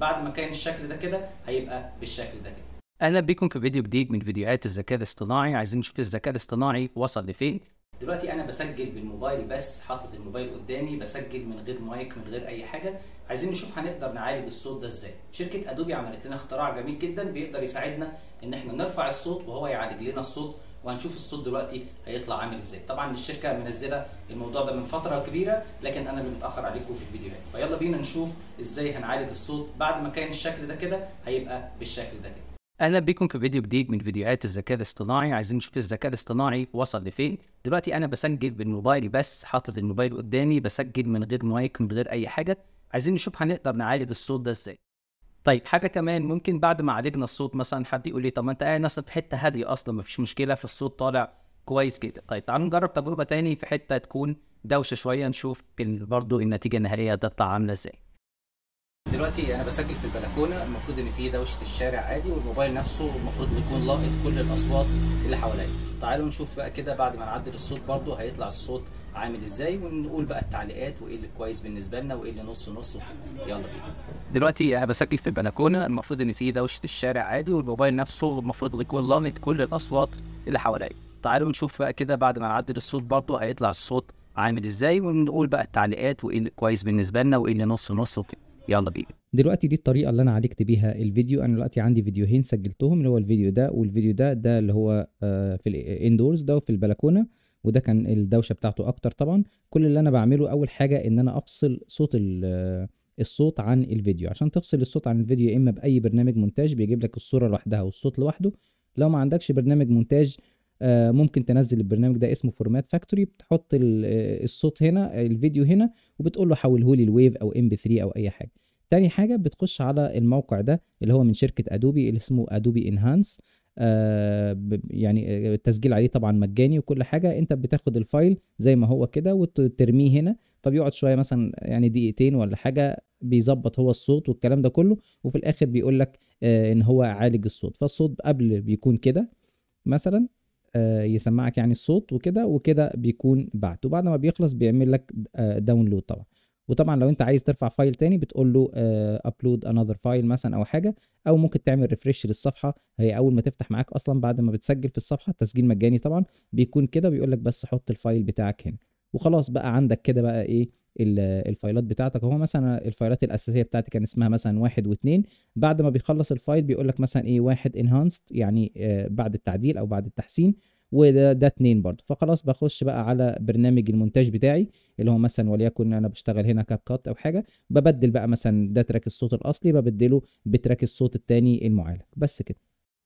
بعد ما كان الشكل ده كده هيبقى بالشكل ده كده اهلا بيكم في فيديو جديد من فيديوهات الذكاء الاصطناعي عايزين نشوف الذكاء الاصطناعي وصل لفين دلوقتي انا بسجل بالموبايل بس حاطط الموبايل قدامي بسجل من غير مايك من غير اي حاجه عايزين نشوف هنقدر نعالج الصوت ده ازاي شركه ادوبي عملت لنا اختراع جميل جدا بيقدر يساعدنا ان احنا نرفع الصوت وهو يعالج لنا الصوت وهنشوف الصوت دلوقتي هيطلع عامل ازاي طبعا الشركه منزله الموضوع ده من فتره كبيره لكن انا اللي متاخر عليكم في الفيديوهات فيلا بينا نشوف ازاي هنعالج الصوت بعد ما كان الشكل ده كده هيبقى بالشكل ده كده اهلا بيكم في فيديو جديد من فيديوهات الذكاء الاصطناعي عايزين نشوف الذكاء الاصطناعي وصل لفين دلوقتي انا بسجل بالموبايل بس حاطط الموبايل قدامي بسجل من غير مايك من غير اي حاجه عايزين نشوف هنقدر نعالج الصوت ده ازاي طيب حاجه كمان ممكن بعد ما عالجنا الصوت مثلا حد يقول لي طب ما انت قاعد نفسك في حته هاديه اصلا ما فيش مشكله في الصوت طالع كويس جدا طيب تعالوا نجرب تجربه تاني في حته تكون دوشه شويه نشوف برضو النتيجه النهائيه هتطلع عامله ازاي دلوقتي انا بسجل في البلكونه المفروض ان في دوشه الشارع عادي والموبايل نفسه المفروض يكون لاقط كل الاصوات اللي حواليا تعالوا نشوف بقى كده بعد ما نعدل الصوت برضه هيطلع الصوت عامل ازاي ونقول بقى التعليقات وايه اللي كويس بالنسبه لنا وايه اللي نص نص يلا بينا دلوقتي انا بسجل في البلكونه المفروض ان في دوشه الشارع عادي والموبايل نفسه المفروض يكون لاقط كل الاصوات اللي حواليا تعالوا نشوف بقى كده بعد ما نعدل الصوت برضه هيطلع الصوت عامل ازاي ونقول بقى التعليقات وايه اللي كويس بالنسبه لنا وايه اللي نص نص وكده يلا بينا دلوقتي دي الطريقه اللي انا عالجت بيها الفيديو انا دلوقتي عندي فيديوهين سجلتهم اللي هو الفيديو ده والفيديو ده ده اللي هو آه، في الاندورز ده وفي البلكونه وده كان الدوشه بتاعته اكتر طبعا كل اللي انا بعمله اول حاجه ان انا افصل صوت آه، الصوت عن الفيديو عشان تفصل الصوت عن الفيديو يا اما باي برنامج مونتاج بيجيب لك الصوره لوحدها والصوت لوحده لو ما عندكش برنامج مونتاج آه، ممكن تنزل البرنامج ده اسمه فورمات فاكتوري بتحط آه، الصوت هنا الفيديو هنا وبتقول له حوله لي الويف او ام بي 3 او اي حاجه تاني حاجه بتخش على الموقع ده اللي هو من شركه ادوبي اللي اسمه ادوبي انهانس آه يعني آه، التسجيل عليه طبعا مجاني وكل حاجه انت بتاخد الفايل زي ما هو كده وترميه هنا فبيقعد شويه مثلا يعني دقيقتين ولا حاجه بيظبط هو الصوت والكلام ده كله وفي الاخر بيقول لك آه ان هو عالج الصوت فالصوت قبل بيكون كده مثلا آه، يسمعك يعني الصوت وكده وكده بيكون بعت وبعد ما بيخلص بيعمل لك داونلود آه، طبعا وطبعا لو انت عايز ترفع فايل تاني بتقول له ابلود انذر فايل مثلا او حاجه او ممكن تعمل ريفرش للصفحه هي اول ما تفتح معاك اصلا بعد ما بتسجل في الصفحه تسجيل مجاني طبعا بيكون كده بيقول لك بس حط الفايل بتاعك هنا وخلاص بقى عندك كده بقى ايه الفايلات بتاعتك هو مثلا الفايلات الاساسيه بتاعتي كان اسمها مثلا واحد واثنين بعد ما بيخلص الفايل بيقول لك مثلا ايه واحد انهانسد يعني آه، بعد التعديل او بعد التحسين وده ده اثنين برضه فخلاص بخش بقى على برنامج المونتاج بتاعي اللي هو مثلا وليكن انا بشتغل هنا كاب كات او حاجه ببدل بقى مثلا ده تراك الصوت الاصلي ببدله بتراك الصوت الثاني المعالج بس كده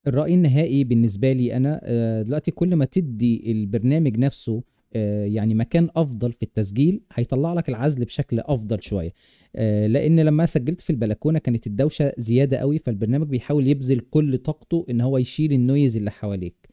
الراي النهائي بالنسبه لي انا آه، دلوقتي كل ما تدي البرنامج نفسه آه، يعني مكان افضل في التسجيل هيطلع لك العزل بشكل افضل شويه آه، لان لما سجلت في البلكونه كانت الدوشه زياده قوي فالبرنامج بيحاول يبذل كل طاقته ان هو يشيل النويز اللي حواليك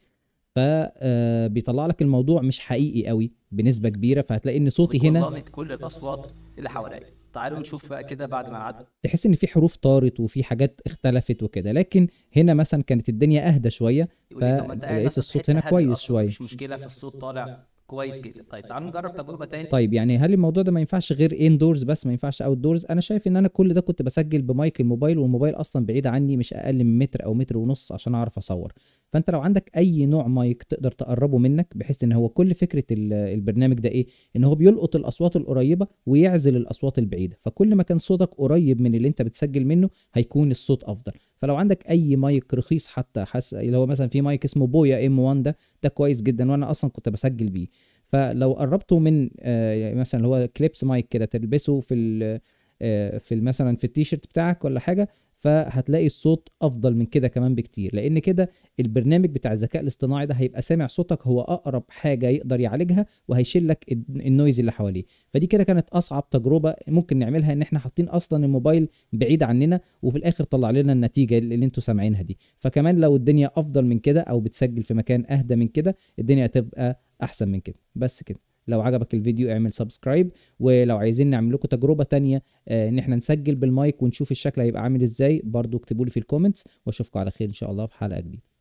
فبيطلع آه، لك الموضوع مش حقيقي قوي بنسبه كبيره فهتلاقي ان صوتي هنا كل الاصوات اللي حواليك تعالوا نشوف بقى كده بعد ما قعدت تحس ان في حروف طارت وفي حاجات اختلفت وكده لكن هنا مثلا كانت الدنيا اهدى شويه فلقيت الصوت هنا كويس شويه مش مشكله في الصوت طالع كويس جدا طيب،, طيب تعالوا نجرب تجربه تاني طيب يعني هل الموضوع ده ما ينفعش غير اندورز بس ما ينفعش اوت دورز انا شايف ان انا كل ده كنت بسجل بمايك الموبايل والموبايل اصلا بعيد عني مش اقل من متر او متر ونص عشان اعرف اصور فانت لو عندك اي نوع مايك تقدر تقربه منك بحيث ان هو كل فكره البرنامج ده ايه ان هو بيلقط الاصوات القريبه ويعزل الاصوات البعيده فكل ما كان صوتك قريب من اللي انت بتسجل منه هيكون الصوت افضل فلو عندك اي مايك رخيص حتى حس اللي هو مثلا في مايك اسمه بويا ام 1 ده ده كويس جدا وانا اصلا كنت بسجل بيه فلو قربته من آه، يعني مثلا اللي هو كليبس مايك كده تلبسه في آه، في مثلا في التيشيرت بتاعك ولا حاجه فهتلاقي الصوت افضل من كده كمان بكتير لان كده البرنامج بتاع الذكاء الاصطناعي ده هيبقى سامع صوتك هو اقرب حاجه يقدر يعالجها وهيشيل لك النويز اللي حواليه فدي كده كانت اصعب تجربه ممكن نعملها ان احنا حاطين اصلا الموبايل بعيد عننا وفي الاخر طلع لنا النتيجه اللي انتوا سامعينها دي فكمان لو الدنيا افضل من كده او بتسجل في مكان اهدى من كده الدنيا هتبقى احسن من كده بس كده لو عجبك الفيديو اعمل سبسكرايب ولو عايزين نعمل لكم تجربه تانية آه، ان احنا نسجل بالمايك ونشوف الشكل هيبقى عامل ازاي برضو اكتبوا لي في الكومنتس واشوفكم على خير ان شاء الله في حلقه جديده